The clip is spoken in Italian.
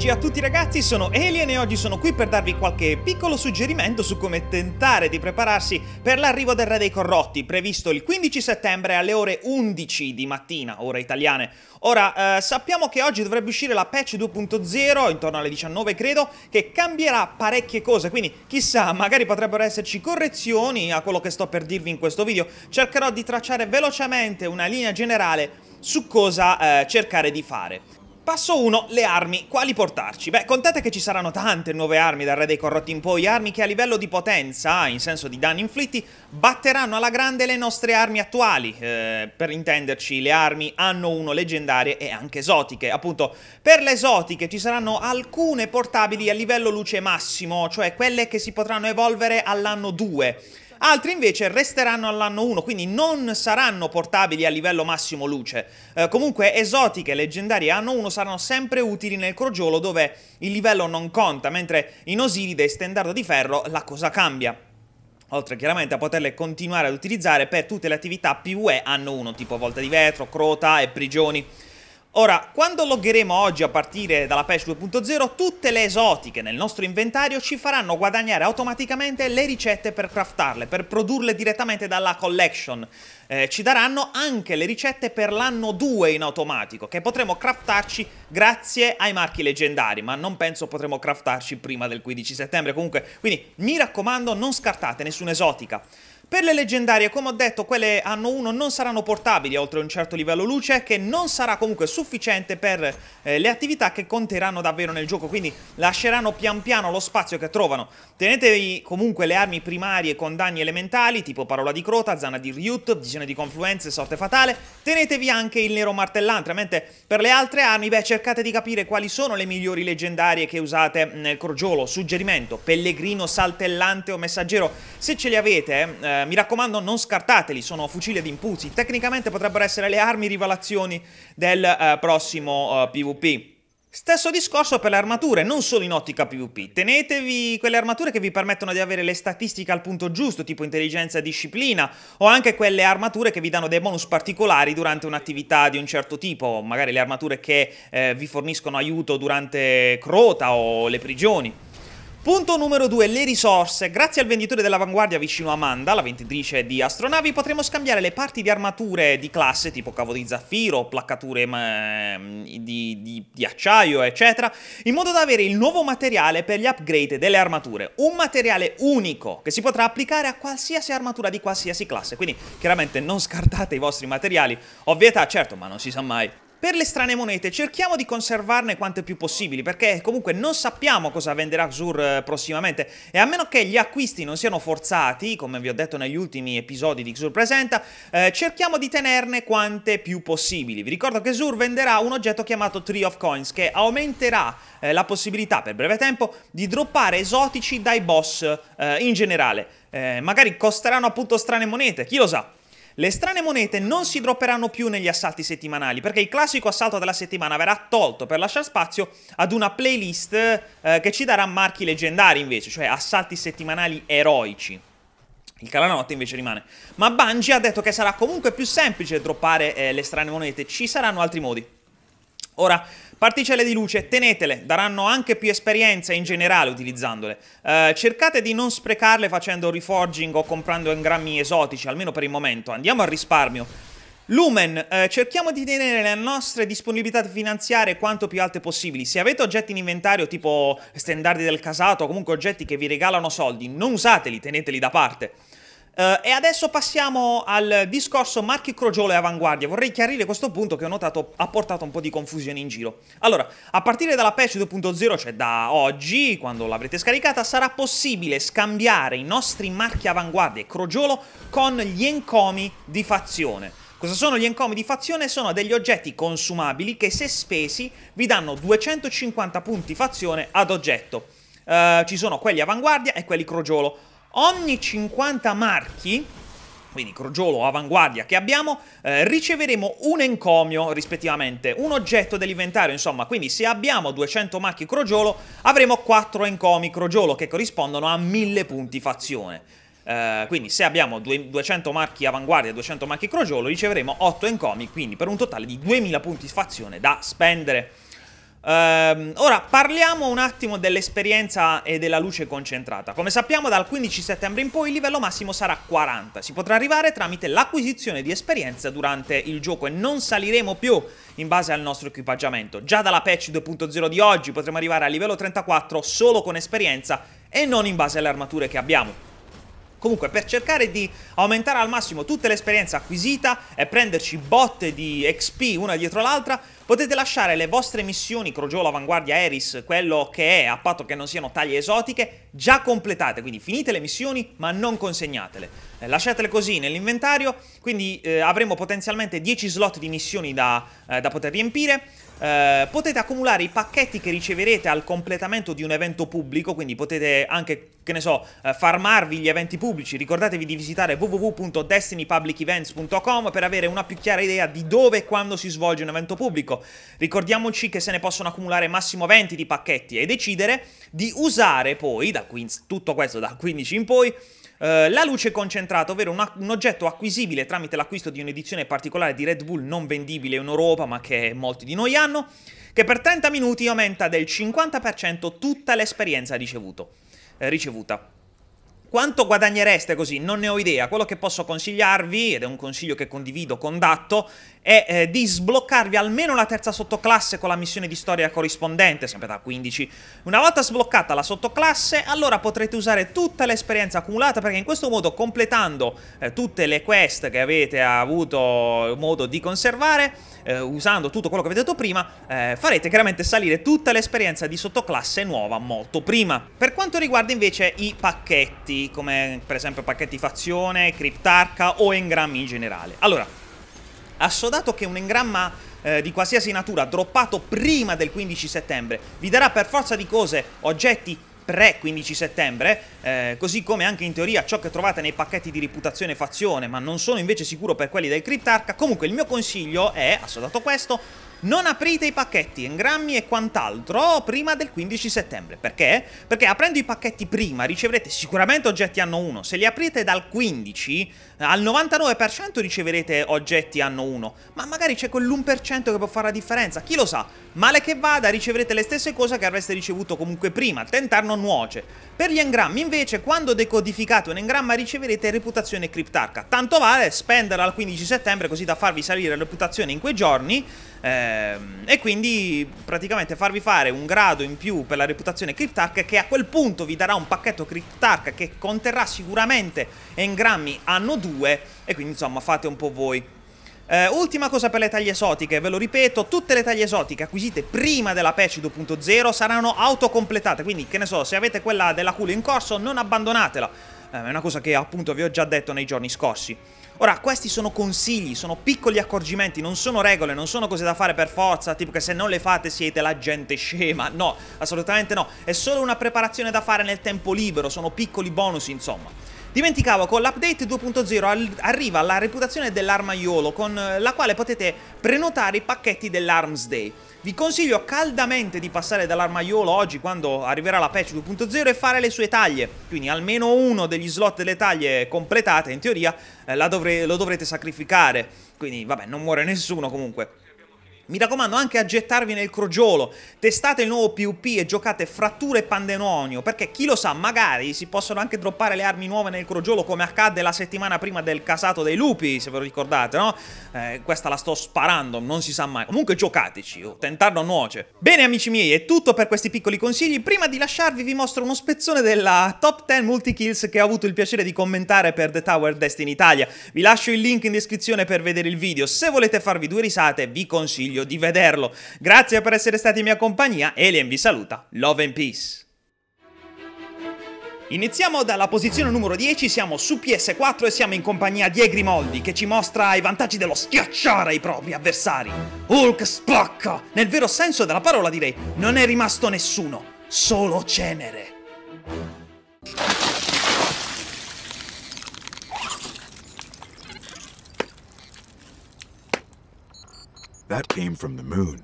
GG a tutti ragazzi, sono Alien e oggi sono qui per darvi qualche piccolo suggerimento su come tentare di prepararsi per l'arrivo del Re dei Corrotti, previsto il 15 settembre alle ore 11 di mattina, ora italiane. Ora, eh, sappiamo che oggi dovrebbe uscire la patch 2.0, intorno alle 19 credo, che cambierà parecchie cose, quindi chissà, magari potrebbero esserci correzioni a quello che sto per dirvi in questo video. Cercherò di tracciare velocemente una linea generale su cosa eh, cercare di fare. Passo 1. Le armi. Quali portarci? Beh, contate che ci saranno tante nuove armi dal Re dei Corrotti in poi, armi che a livello di potenza, in senso di danni inflitti, batteranno alla grande le nostre armi attuali. Eh, per intenderci, le armi hanno 1 leggendarie e anche esotiche. Appunto, per le esotiche ci saranno alcune portabili a livello luce massimo, cioè quelle che si potranno evolvere all'anno 2 altri invece resteranno all'anno 1, quindi non saranno portabili a livello massimo luce. Eh, comunque esotiche, leggendarie anno 1 saranno sempre utili nel crogiolo dove il livello non conta, mentre in Osiride e Standard di Ferro la cosa cambia oltre chiaramente a poterle continuare ad utilizzare per tutte le attività PvE anno 1, tipo Volta di Vetro, Crota e Prigioni. Ora, quando logheremo oggi a partire dalla patch 2.0, tutte le esotiche nel nostro inventario ci faranno guadagnare automaticamente le ricette per craftarle, per produrle direttamente dalla collection. Eh, ci daranno anche le ricette per l'anno 2 in automatico, che potremo craftarci grazie ai marchi leggendari, ma non penso potremo craftarci prima del 15 settembre comunque. Quindi mi raccomando, non scartate nessuna esotica. Per le leggendarie, come ho detto, quelle hanno uno non saranno portabili oltre un certo livello luce, che non sarà comunque sufficiente per eh, le attività che conteranno davvero nel gioco, quindi lasceranno pian piano lo spazio che trovano. Tenetevi comunque le armi primarie con danni elementali, tipo parola di crota, zana di riut, visione di confluenze, sorte fatale, tenetevi anche il nero martellante, mentre per le altre armi, beh, cercate di capire quali sono le migliori leggendarie che usate mm, nel crogiolo, suggerimento, pellegrino, saltellante o messaggero, se ce li avete, eh, eh, mi raccomando, non scartateli, sono fucili ad impulsi. Tecnicamente potrebbero essere le armi rivelazioni del eh, prossimo eh, PvP. Stesso discorso per le armature, non solo in ottica PvP. Tenetevi quelle armature che vi permettono di avere le statistiche al punto giusto, tipo intelligenza e disciplina, o anche quelle armature che vi danno dei bonus particolari durante un'attività di un certo tipo, magari le armature che eh, vi forniscono aiuto durante crota o le prigioni. Punto numero 2, le risorse. Grazie al venditore dell'avanguardia vicino Amanda, la venditrice di astronavi, potremo scambiare le parti di armature di classe tipo cavo di zaffiro, placcature mm, di, di, di, acciaio, eccetera, in modo da avere il nuovo materiale per gli upgrade delle armature. Un materiale unico che si potrà applicare a qualsiasi armatura di qualsiasi classe. Quindi chiaramente non scartate i vostri materiali. Ovvietà, certo, ma non si sa mai. Per le strane monete cerchiamo di conservarne quante più possibili perché comunque non sappiamo cosa venderà Xur eh, prossimamente e a meno che gli acquisti non siano forzati, come vi ho detto negli ultimi episodi di Xur Presenta, eh, cerchiamo di tenerne quante più possibili. Vi ricordo che Xur venderà un oggetto chiamato Tree of Coins che aumenterà eh, la possibilità per breve tempo di droppare esotici dai boss eh, in generale. Eh, magari costeranno appunto strane monete, chi lo sa. Le strane monete non si dropperanno più negli assalti settimanali, perché il classico assalto della settimana verrà tolto per lasciare spazio ad una playlist eh, che ci darà marchi leggendari invece, cioè assalti settimanali eroici. Il calanotte invece rimane. Ma Bungie ha detto che sarà comunque più semplice droppare eh, le strane monete, ci saranno altri modi. Ora, Particelle di luce, tenetele, daranno anche più esperienza in generale utilizzandole. Eh, cercate di non sprecarle facendo reforging o comprando engrammi esotici, almeno per il momento, andiamo al risparmio. Lumen, eh, cerchiamo di tenere le nostre disponibilità finanziarie quanto più alte possibili. Se avete oggetti in inventario tipo stendardi del casato o comunque oggetti che vi regalano soldi, non usateli, teneteli da parte. Uh, e adesso passiamo al discorso marchi crogiolo e avanguardia. Vorrei chiarire questo punto che ho notato ha portato un po' di confusione in giro. Allora, a partire dalla patch 2.0, cioè da oggi, quando l'avrete scaricata, sarà possibile scambiare i nostri marchi avanguardia e crogiolo con gli encomi di fazione. Cosa sono gli encomi di fazione? Sono degli oggetti consumabili che se spesi vi danno 250 punti fazione ad oggetto. Uh, ci sono quelli avanguardia e quelli crogiolo ogni 50 marchi quindi crogiolo o avanguardia che abbiamo, eh, riceveremo un encomio rispettivamente, un oggetto dell'inventario, insomma, quindi se abbiamo 200 marchi crogiolo avremo 4 encomi crogiolo che corrispondono a 1000 punti fazione. Eh, quindi se abbiamo 200 marchi avanguardia e 200 marchi crogiolo riceveremo 8 encomi, quindi per un totale di 2000 punti fazione da spendere. Um, ora parliamo un attimo dell'esperienza e della luce concentrata. Come sappiamo dal 15 settembre in poi il livello massimo sarà 40. Si potrà arrivare tramite l'acquisizione di esperienza durante il gioco e non saliremo più in base al nostro equipaggiamento. Già dalla patch 2.0 di oggi potremo arrivare a livello 34 solo con esperienza e non in base alle armature che abbiamo. Comunque, per cercare di aumentare al massimo tutta l'esperienza acquisita e prenderci botte di XP una dietro l'altra, Potete lasciare le vostre missioni Crogiolo, Avanguardia, Eris, quello che è, a patto che non siano taglie esotiche, già completate, quindi finite le missioni ma non consegnatele. Eh, lasciatele così nell'inventario, quindi eh, avremo potenzialmente 10 slot di missioni da, eh, da poter riempire. Eh, potete accumulare i pacchetti che riceverete al completamento di un evento pubblico, quindi potete anche, che ne so, eh, farmarvi gli eventi pubblici. Ricordatevi di visitare www.destinypublicevents.com per avere una più chiara idea di dove e quando si svolge un evento pubblico. Ricordiamoci che se ne possono accumulare massimo 20 di pacchetti e decidere di usare poi, da qui, tutto questo da 15 in poi, Uh, la luce concentrata, ovvero un, un, oggetto acquisibile tramite l'acquisto di un'edizione particolare di Red Bull non vendibile in Europa, ma che molti di noi hanno, che per 30 minuti aumenta del 50% tutta l'esperienza eh, ricevuta. Quanto guadagnereste così? Non ne ho idea. Quello che posso consigliarvi, ed è un consiglio che condivido con Datto, è eh, di sbloccarvi almeno la terza sottoclasse con la missione di storia corrispondente, sempre da 15. Una volta sbloccata la sottoclasse, allora potrete usare tutta l'esperienza accumulata, perché in questo modo, completando eh, tutte le quest che avete avuto modo di conservare, eh, usando tutto quello che avete detto prima, eh, farete chiaramente salire tutta l'esperienza di sottoclasse nuova molto prima. Per quanto riguarda invece i pacchetti, come per esempio pacchetti fazione, criptarca o engrammi in generale. Allora, assodato che un engramma eh, di qualsiasi natura droppato prima del 15 settembre vi darà per forza di cose oggetti pre-15 settembre, eh, così come anche in teoria ciò che trovate nei pacchetti di reputazione fazione, ma non sono invece sicuro per quelli del criptarca, comunque il mio consiglio è, assodato questo, non aprite i pacchetti, engrammi e quant'altro prima del 15 settembre. Perché? Perché aprendo i pacchetti prima riceverete sicuramente oggetti anno 1. Se li aprite dal 15, eh, al 99% riceverete oggetti anno 1. Ma magari c'è quell'1% che può fare la differenza. Chi lo sa? Male che vada, riceverete le stesse cose che avreste ricevuto comunque prima. Tentar non nuoce. Per gli engrammi, invece, quando decodificate un engramma riceverete reputazione criptarca. Tanto vale spenderla al 15 settembre così da farvi salire la reputazione in quei giorni. Eh, Ehm, e quindi praticamente farvi fare un grado in più per la reputazione Cryptarch che a quel punto vi darà un pacchetto Cryptarch che conterrà sicuramente engrammi anno 2 e quindi insomma fate un po' voi. Eh, ultima cosa per le taglie esotiche, ve lo ripeto, tutte le taglie esotiche acquisite prima della patch 2.0 saranno autocompletate, quindi che ne so, se avete quella della culo in corso non abbandonatela, eh, è una cosa che appunto vi ho già detto nei giorni scorsi. Ora, questi sono consigli, sono piccoli accorgimenti, non sono regole, non sono cose da fare per forza, tipo che se non le fate siete la gente scema. No, assolutamente no. È solo una preparazione da fare nel tempo libero, sono piccoli bonus, insomma. Dimenticavo, con l'update 2.0 arriva la reputazione dell'armaiolo, con la quale potete prenotare i pacchetti dell'Arms Day. Vi consiglio caldamente di passare dall'armaiolo oggi quando arriverà la patch 2.0 e fare le sue taglie, quindi almeno uno degli slot delle taglie completate in teoria eh, dovre lo dovrete sacrificare, quindi vabbè non muore nessuno comunque. Mi raccomando anche a gettarvi nel crogiolo, testate il nuovo PvP e giocate Frattura e Pandenonio, perché chi lo sa, magari si possono anche droppare le armi nuove nel crogiolo come accadde la settimana prima del casato dei lupi, se ve lo ricordate, no? Eh, questa la sto sparando, non si sa mai. Comunque giocateci, oh, tentarlo nuoce. Bene amici miei, è tutto per questi piccoli consigli. Prima di lasciarvi vi mostro uno spezzone della top 10 multikills che ho avuto il piacere di commentare per The Tower Destiny Italia. Vi lascio il link in descrizione per vedere il video. Se volete farvi due risate vi consiglio meglio di vederlo. Grazie per essere stati in mia compagnia, Alien vi saluta, love and peace. Iniziamo dalla posizione numero 10, siamo su PS4 e siamo in compagnia di Egrimoldi che ci mostra i vantaggi dello schiacciare i propri avversari. Hulk spacca! Nel vero senso della parola direi, non è rimasto nessuno, solo cenere. That came from the moon.